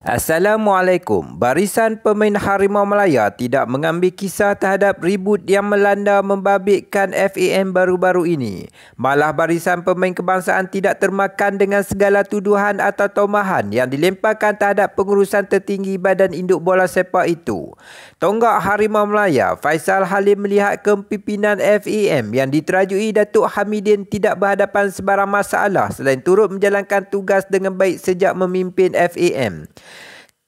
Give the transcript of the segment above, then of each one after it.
Assalamualaikum. Barisan Pemain Harimau Melaya tidak mengambil kisah terhadap ribut yang melanda membabitkan FAM baru-baru ini. Malah Barisan Pemain Kebangsaan tidak termakan dengan segala tuduhan atau tomahan yang dilemparkan terhadap pengurusan tertinggi badan induk bola sepak itu. Tonggak Harimau Melaya. Faisal Halim melihat kepimpinan FAM yang diterajui Datuk Hamidin tidak berhadapan sebarang masalah selain turut menjalankan tugas dengan baik sejak memimpin FAM.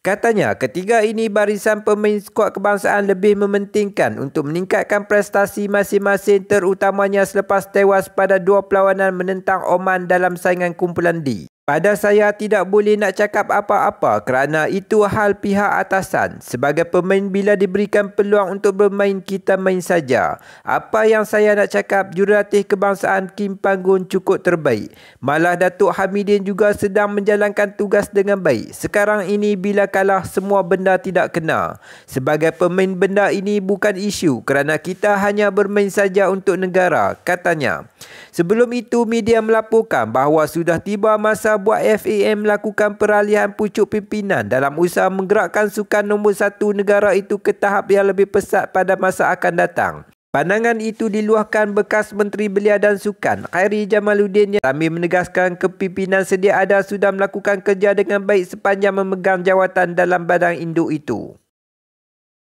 Katanya ketiga ini barisan pemain skuad kebangsaan lebih mementingkan untuk meningkatkan prestasi masing-masing terutamanya selepas tewas pada dua perlawanan menentang Oman dalam saingan kumpulan D. Pada saya tidak boleh nak cakap apa-apa kerana itu hal pihak atasan. Sebagai pemain bila diberikan peluang untuk bermain kita main saja. Apa yang saya nak cakap jurulatih kebangsaan Kim Panggun cukup terbaik. Malah Datuk Hamidin juga sedang menjalankan tugas dengan baik. Sekarang ini bila kalah semua benda tidak kena. Sebagai pemain benda ini bukan isu kerana kita hanya bermain saja untuk negara katanya. Sebelum itu media melaporkan bahawa sudah tiba masa usaha buat FAM lakukan peralihan pucuk pimpinan dalam usaha menggerakkan sukan nombor satu negara itu ke tahap yang lebih pesat pada masa akan datang. Pandangan itu diluahkan bekas Menteri Belia dan Sukan, Khairi Jamaluddin yang sambil menegaskan kepimpinan sedia ada sudah melakukan kerja dengan baik sepanjang memegang jawatan dalam badan induk itu.